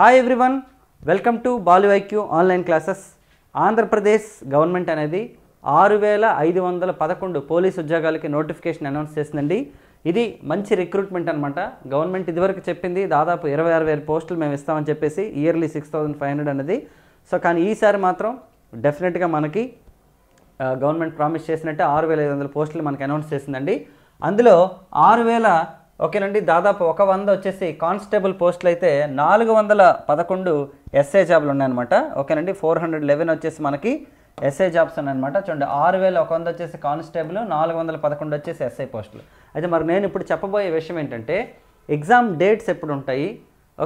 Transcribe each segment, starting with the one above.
hi everyone welcome to Balu online classes Andhra Pradesh government అనేది ఆరు వేల ఐదు వందల పదకొండు పోలీస్ ఉద్యోగాలకి నోటిఫికేషన్ అనౌన్స్ చేసిందండి ఇది మంచి రిక్రూట్మెంట్ అనమాట గవర్నమెంట్ ఇదివరకు చెప్పింది దాదాపు ఇరవై ఆరు వేల పోస్టులు మేము ఇస్తామని చెప్పేసి yearly six thousand five hundred అనేది సో కానీ ఈసారి మాత్రం డెఫినెట్గా మనకి గవర్నమెంట్ ప్రామిస్ చేసినట్టే ఆరు వేల ఐదు వందల పోస్టులు మనకి అనౌన్స్ చేసిందండి అందులో ఆరు వేల ఓకేనండి దాదాపు ఒక వంద వచ్చేసి కానిస్టేబుల్ పోస్టులు అయితే నాలుగు వందల పదకొండు ఎస్ఐ జాబ్లు ఉన్నాయన్నమాట ఓకేనండి ఫోర్ హండ్రెడ్ లెవెన్ వచ్చేసి మనకి ఎస్ఐ జాబ్స్ ఉన్నాయన్నమాట చూడండి ఆరు వేల ఒక వంద వచ్చేసి కానిస్టేబుల్ నాలుగు వందల పదకొండు వచ్చేసి ఎస్ఐ పోస్టులు అయితే మరి నేను ఇప్పుడు చెప్పబోయే విషయం ఏంటంటే ఎగ్జామ్ డేట్స్ ఎప్పుడు ఉంటాయి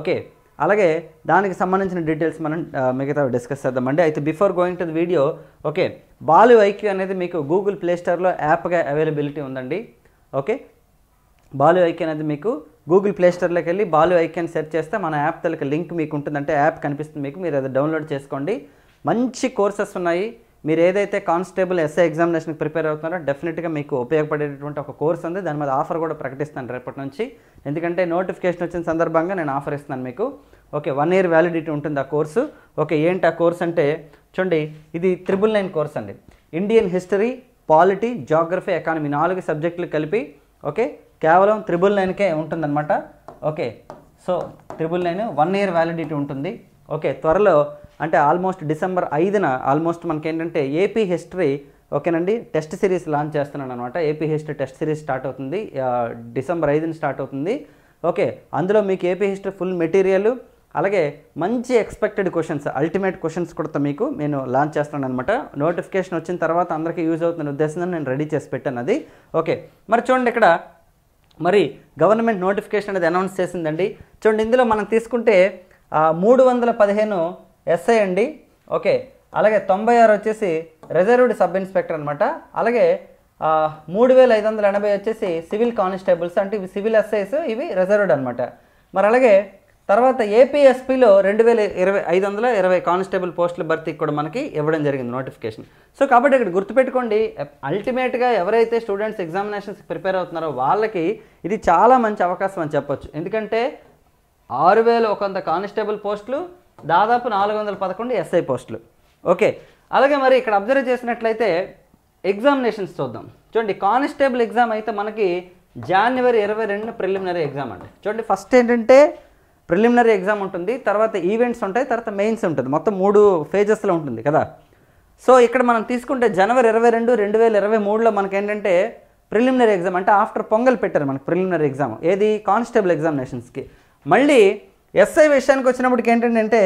ఓకే అలాగే దానికి సంబంధించిన డీటెయిల్స్ మనం మిగతా డిస్కస్ చేద్దామండి అయితే before going to the video okay Balu IQ అనేది మీకు గూగుల్ ప్లేస్టోర్లో యాప్గా అవైలబిలిటీ ఉందండి ఓకే బాలు ఐకాన్ అది మీకు గూగుల్ ప్లే స్టోర్లోకి వెళ్ళి బాలు ఐకాన్ సెర్చ్ చేస్తే మన యాప్ తలకి లింక్ మీకు ఉంటుందంటే యాప్ కనిపిస్తుంది మీకు మీరు అది డౌన్లోడ్ చేసుకోండి మంచి కోర్సెస్ ఉన్నాయి మీరు ఏదైతే కానిస్టేబుల్ ఎస్ఐ ఎగ్జామినేషన్కి ప్రిపేర్ అవుతున్నారో డెఫినెట్గా మీకు ఉపయోగపడేటటువంటి ఒక కోర్స్ ఉంది దాని మీద ఆఫర్ కూడా ప్రకటిస్తాను రేపటి నుంచి ఎందుకంటే నోటిఫికేషన్ వచ్చిన సందర్భంగా నేను ఆఫర్ ఇస్తున్నాను మీకు ఓకే వన్ ఇయర్ వ్యాలిడిటీ ఉంటుంది ఆ కోర్సు ఓకే ఏంటి ఆ కోర్స్ అంటే చూడండి ఇది త్రిబుల్ నైన్ కోర్స్ అండి Indian history polity geography economy నాలుగు సబ్జెక్టులు కలిపి ఓకే కేవలం త్రిబుల్ నైన్కే ఉంటుందన్నమాట okay so triple nine one year validity ఉంటుంది ఓకే త్వరలో అంటే ఆల్మోస్ట్ డిసెంబర్ ఐదున ఆల్మోస్ట్ మనకేంటంటే ఏపీ హిస్టరీ ఓకేనండి టెస్ట్ సిరీస్ లాంచ్ చేస్తున్నాను అనమాట AP history test series start అవుతుంది డిసెంబర్ ఐదున స్టార్ట్ అవుతుంది ఓకే అందులో మీకు ఏపీ హిస్టరీ ఫుల్ మెటీరియల్ అలాగే మంచి ఎక్స్పెక్టెడ్ క్వశ్చన్స్ అల్టిమేట్ క్వశ్చన్స్ కూడా మీకు నేను లాంచ్ చేస్తాను అనమాట నోటిఫికేషన్ వచ్చిన తర్వాత అందరికీ యూజ్ అవుతున్న ఉద్దేశంతో నేను రెడీ చేసి పెట్టాను అది ఓకే మరి చూడండి ఇక్కడ మరి గవర్నమెంట్ నోటిఫికేషన్ అనేది అనౌన్స్ చేసిందండి చూడండి ఇందులో మనం తీసుకుంటే మూడు వందల పదిహేను ఎస్ఐ అండి ఓకే అలాగే తొంభై ఆరు వచ్చేసి రిజర్వ్డ్ సబ్ ఇన్స్పెక్టర్ అనమాట అలాగే మూడు వేల ఐదు వందల ఎనభై వచ్చేసి సివిల్ కానిస్టేబుల్స్ అంటే ఇవి సివిల్ ఎస్ఐస్ ఇవి రిజర్వ్డ్ అనమాట మరి అలాగే తర్వాత ఏపీఎస్పీలో రెండు వేల ఇరవై ఐదు వందల ఇరవై కానిస్టేబుల్ పోస్టుల భర్తీకి కూడా మనకి ఇవ్వడం జరిగింది నోటిఫికేషన్ సో కాబట్టి ఇక్కడ గుర్తుపెట్టుకోండి అల్టిమేట్గా ఎవరైతే స్టూడెంట్స్ ఎగ్జామినేషన్స్ ప్రిపేర్ అవుతున్నారో వాళ్ళకి ఇది చాలా మంచి అవకాశం అని చెప్పొచ్చు ఎందుకంటే ఆరు వేల ఒక వంద కానిస్టేబుల్ పోస్టులు దాదాపు నాలుగు వందల పదకొండు ఎస్ఐ పోస్టులు ఓకే అలాగే మరి ఇక్కడ అబ్జర్వ్ చేసినట్లయితే ఎగ్జామినేషన్స్ చూద్దాం చూడండి కానిస్టేబుల్ ఎగ్జామ్ అయితే మనకి జనవరి ఇరవై రెండు ప్రిలిమినరీ ఎగ్జామ్ అండి చూడండి ఫస్ట్ ఏంటంటే ప్రిలిమినరీ ఎగ్జామ్ ఉంటుంది తర్వాత ఈవెంట్స్ ఉంటాయి తర్వాత మెయిన్స్ ఉంటుంది మొత్తం మూడు ఫేజెస్లో ఉంటుంది కదా సో ఇక్కడ మనం తీసుకుంటే జనవరి ఇరవై రెండు రెండు వేల ఇరవై మూడులో మనకి ఏంటంటే ప్రిలిమినరీ ఎగ్జామ్ అంటే ఆఫ్టర్ పొంగల్ పెట్టారు మనకి ప్రిలిమినరీ ఎగ్జామ్ ఏది కానిస్టేబుల్ ఎగ్జామినేషన్స్కి మళ్ళీ ఎస్ఐ విషయానికి వచ్చినప్పటికి ఏంటంటే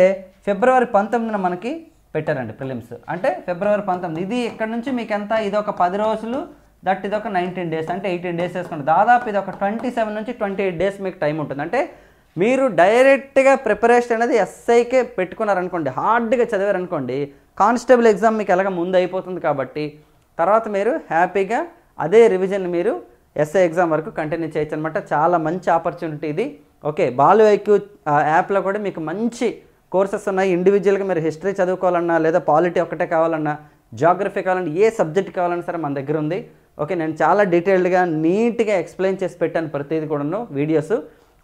ఫిబ్రవరి పంతొమ్మిదిన మనకి పెట్టారండి ప్రిలిమ్స్ అంటే ఫిబ్రవరి పంతొమ్మిది ఇది ఇక్కడ నుంచి మీకు ఎంత ఇది ఒక పది రోజులు దట్ ఇది ఒక నైన్టీన్ డేస్ అంటే ఎయిటీన్ డేస్ వేసుకుంటుంది దాదాపు ఇది ఒక ట్వంటీ సెవెన్ నుంచి ట్వంటీ ఎయిట్ డేస్ మీకు టైం ఉంటుంది అంటే మీరు డైరెక్ట్గా ప్రిపరేషన్ అనేది ఎస్ఐకే పెట్టుకున్నారనుకోండి హార్డ్గా చదివారనుకోండి కానిస్టేబుల్ ఎగ్జామ్ మీకు ఎలాగ ముందు అయిపోతుంది కాబట్టి తర్వాత మీరు హ్యాపీగా అదే రివిజన్ మీరు ఎస్ఐ ఎగ్జామ్ వరకు కంటిన్యూ చేయొచ్చు అనమాట చాలా మంచి ఆపర్చునిటీ ఇది ఓకే బాలు ఐక్యూ యాప్లో కూడా మీకు మంచి కోర్సెస్ ఉన్నాయి ఇండివిజువల్గా మీరు హిస్టరీ చదువుకోవాలన్నా లేదా పాలిటీ ఒకటే కావాలన్నా జాగ్రఫీ కావాలన్నా ఏ సబ్జెక్ట్ కావాలన్నా సరే మన దగ్గర ఉంది ఓకే నేను చాలా డీటెయిల్డ్గా నీట్గా ఎక్స్ప్లెయిన్ చేసి పెట్టాను ప్రతిదీ కూడాను వీడియోస్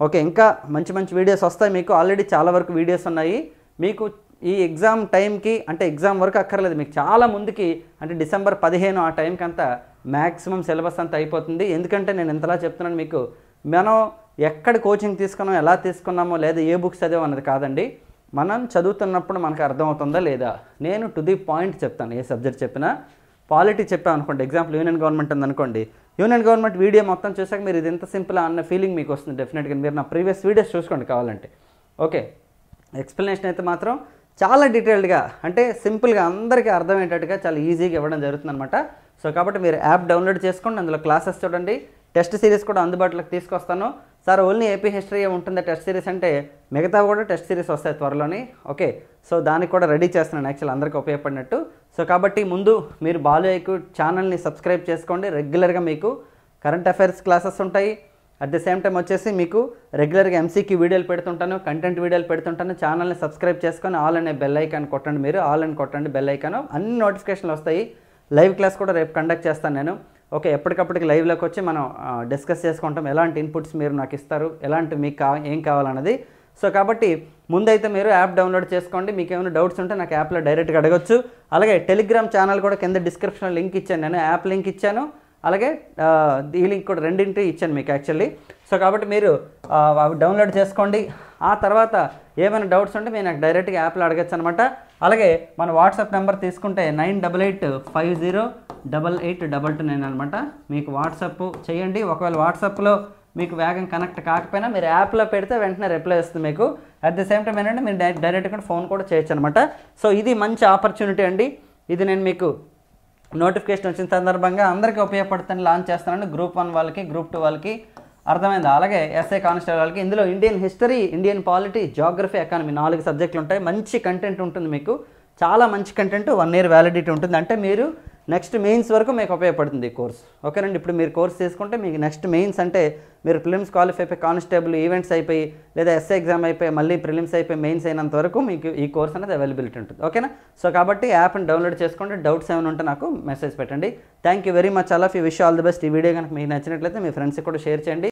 ఓకే ఇంకా మంచి మంచి వీడియోస్ వస్తాయి మీకు ఆల్రెడీ చాలా వరకు వీడియోస్ ఉన్నాయి మీకు ఈ ఎగ్జామ్ టైంకి అంటే ఎగ్జామ్ వరకు అక్కర్లేదు మీకు చాలా ముందుకి అంటే డిసెంబర్ పదిహేను ఆ టైంకి అంతా మ్యాక్సిమం సిలబస్ అంతా అయిపోతుంది ఎందుకంటే నేను ఎంతలా చెప్తున్నాను మీకు మనం ఎక్కడ కోచింగ్ తీసుకున్నాం ఎలా తీసుకున్నామో లేదా ఏ బుక్స్ చదివా అన్నది కాదండి మనం చదువుతున్నప్పుడు మనకు అర్థమవుతుందా లేదా నేను టు ది పాయింట్ చెప్తాను ఏ సబ్జెక్ట్ చెప్పినా పాలిటీ చెప్పాను అనుకోండి ఎగ్జాంపుల్ యూనియన్ గవర్నమెంట్ ఉందనుకోండి యూనియన్ గవర్నమెంట్ వీడియో మొత్తం చూసాక మీరు ఇది ఎంత సింపుల్ అన్న ఫీలింగ్ మీకు వస్తుంది డెఫినెట్గా మీరు నా ప్రీవియస్ వీడియోస్ చూసుకోండి కావాలంటే ఓకే ఎక్స్ప్లెనేషన్ అయితే మాత్రం చాలా డీటెయిల్డ్గా అంటే సింపుల్గా అందరికీ అర్థమయ్యేటట్టుగా చాలా ఈజీగా ఇవ్వడం జరుగుతుంది అనమాట సో కాబట్టి మీరు యాప్ డౌన్లోడ్ చేసుకోండి అందులో క్లాసెస్ చూడండి టెస్ట్ సిరీస్ కూడా అందుబాటులోకి తీసుకొస్తాను సార్ ఓన్లీ ఏపీ హిస్టరీ ఉంటుంది టెస్ట్ సిరీస్ అంటే మిగతా కూడా టెస్ట్ సిరీస్ వస్తాయి త్వరలోని ఓకే సో దానికి కూడా రెడీ చేస్తున్నాను యాక్చువల్ అందరికీ ఉపయోగపడినట్టు సో కాబట్టి ముందు మీరు బాలుయ్యకు ఛానల్ని సబ్స్క్రైబ్ చేసుకోండి రెగ్యులర్గా మీకు కరెంట్ అఫైర్స్ క్లాసెస్ ఉంటాయి అట్ ద సేమ్ టైం వచ్చేసి మీకు రెగ్యులర్గా ఎంసీకి వీడియోలు పెడుతుంటాను కంటెంట్ వీడియోలు పెడుతుంటాను ఛానల్ని సబ్స్క్రైబ్ చేసుకొని ఆల్ అనే బెల్ ఐకాన్ కొట్టండి మీరు ఆల్ అని కొట్టండి బెల్ ఐకాన్ అన్ని నోటిఫికేషన్లు వస్తాయి లైవ్ క్లాస్ కూడా రేపు కండక్ట్ చేస్తాను నేను ఓకే ఎప్పటికప్పటికి లైవ్లోకి వచ్చి మనం డిస్కస్ చేసుకుంటాం ఎలాంటి ఇన్పుట్స్ మీరు నాకు ఇస్తారు ఎలాంటి మీకు ఏం కావాలన్నది సో కాబట్టి ముందైతే మీరు యాప్ డౌన్లోడ్ చేసుకోండి మీకు ఏమైనా డౌట్స్ ఉంటే నాకు యాప్లో డైరెక్ట్గా అడగచ్చు అలాగే టెలిగ్రామ్ ఛానల్ కూడా కింద డిస్క్రిప్షన్లో లింక్ ఇచ్చాను నేను యాప్ లింక్ ఇచ్చాను అలాగే ఈ లింక్ కూడా రెండింటి ఇచ్చాను మీకు యాక్చువల్లీ సో కాబట్టి మీరు అవి డౌన్లోడ్ చేసుకోండి ఆ తర్వాత ఏమైనా డౌట్స్ ఉంటే మీరు నాకు డైరెక్ట్గా యాప్లో అడగచ్చు అనమాట అలాగే మన వాట్సాప్ నెంబర్ తీసుకుంటే nine double eight five zero double eight double two nine అనమాట మీకు వాట్సాప్ చేయండి ఒకవేళ వాట్సాప్లో మీకు వేగం కనెక్ట్ కాకపోయినా మీరు యాప్లో పెడితే వెంటనే రిప్లై వస్తుంది మీకు అట్ ద సేమ్ టైం ఏంటంటే మీరు డైరెక్ట్గా ఫోన్ కూడా చేయొచ్చు అనమాట సో ఇది మంచి ఆపర్చునిటీ అండి ఇది నేను మీకు నోటిఫికేషన్ వచ్చిన సందర్భంగా అందరికీ ఉపయోగపడుతుంది లాంచ్ చేస్తానండి గ్రూప్ వన్ వాళ్ళకి గ్రూప్ టూ వాళ్ళకి అర్థమైంది అలాగే ఎస్ఏ కానిస్టేబుల్ వాళ్ళకి ఇందులో Indian history Indian polity geography economy నాలుగు సబ్జెక్టులు ఉంటాయి మంచి కంటెంట్ ఉంటుంది మీకు చాలా మంచి కంటెంట్ వన్ ఇయర్ వ్యాలిడిటీ ఉంటుంది అంటే మీరు నెక్స్ట్ మెయిన్స్ వరకు మీకు ఉపయోగపడుతుంది ఈ కోర్స్ ఓకేనండి ఇప్పుడు మీరు కోర్స్ తీసుకుంటే మీకు నెక్స్ట్ మెయిన్స్ అంటే మీరు ప్రిలిమ్స్ క్వాలిఫై అయిపోయి కానిస్టేబుల్ ఈవెంట్స్ అయిపోయి లేదా ఎస్ఏ ఎగ్జామ్ అయిపోయి మళ్ళీ ప్రిలిమ్స్ అయిపోయి మెయిన్స్ అయినంత వరకు మీకు ఈ కోర్స్ అనేది అవైలబిలిటీ ఉంటుంది ఓకేనా సో కాబట్టి యాప్ని డౌన్లోడ్ చేసుకోండి డౌట్స్ ఏమైనా ఉంటే నాకు మెసేజ్ పెట్టండి థ్యాంక్ యూ వెరీ మచ్ అలా you wish all the best ఈ వీడియో కనుక మీకు నచ్చినట్లయితే మీ ఫ్రెండ్స్కి కూడా షేర్ చేయండి